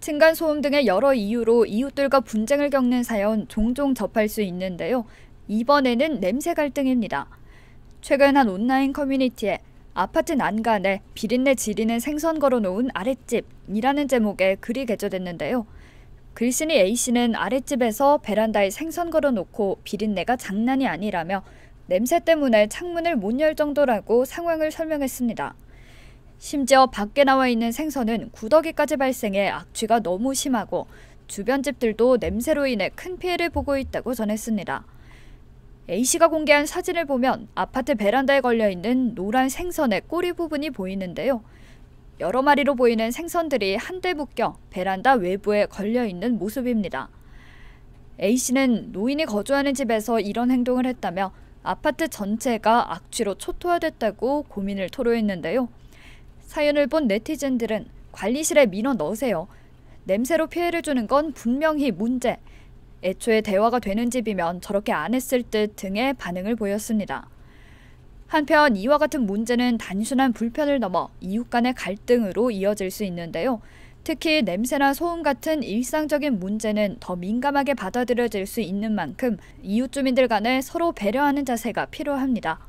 층간소음 등의 여러 이유로 이웃들과 분쟁을 겪는 사연 종종 접할 수 있는데요. 이번에는 냄새 갈등입니다. 최근 한 온라인 커뮤니티에 아파트 난간에 비린내 지리는 생선 걸어놓은 아랫집이라는 제목의 글이 게재됐는데요. 글쓴이 A씨는 아랫집에서 베란다에 생선 걸어놓고 비린내가 장난이 아니라며 냄새 때문에 창문을 못 열 정도라고 상황을 설명했습니다. 심지어 밖에 나와 있는 생선은 구더기까지 발생해 악취가 너무 심하고 주변 집들도 냄새로 인해 큰 피해를 보고 있다고 전했습니다. A씨가 공개한 사진을 보면 아파트 베란다에 걸려있는 노란 생선의 꼬리 부분이 보이는데요. 여러 마리로 보이는 생선들이 한데 묶여 베란다 외부에 걸려있는 모습입니다. A씨는 노인이 거주하는 집에서 이런 행동을 했다며 아파트 전체가 악취로 초토화됐다고 고민을 토로했는데요. 사연을 본 네티즌들은 관리실에 민원 넣으세요. 냄새로 피해를 주는 건 분명히 문제. 애초에 대화가 되는 집이면 저렇게 안 했을 듯 등의 반응을 보였습니다. 한편 이와 같은 문제는 단순한 불편을 넘어 이웃 간의 갈등으로 이어질 수 있는데요. 특히 냄새나 소음 같은 일상적인 문제는 더 민감하게 받아들여질 수 있는 만큼 이웃 주민들 간에 서로 배려하는 자세가 필요합니다.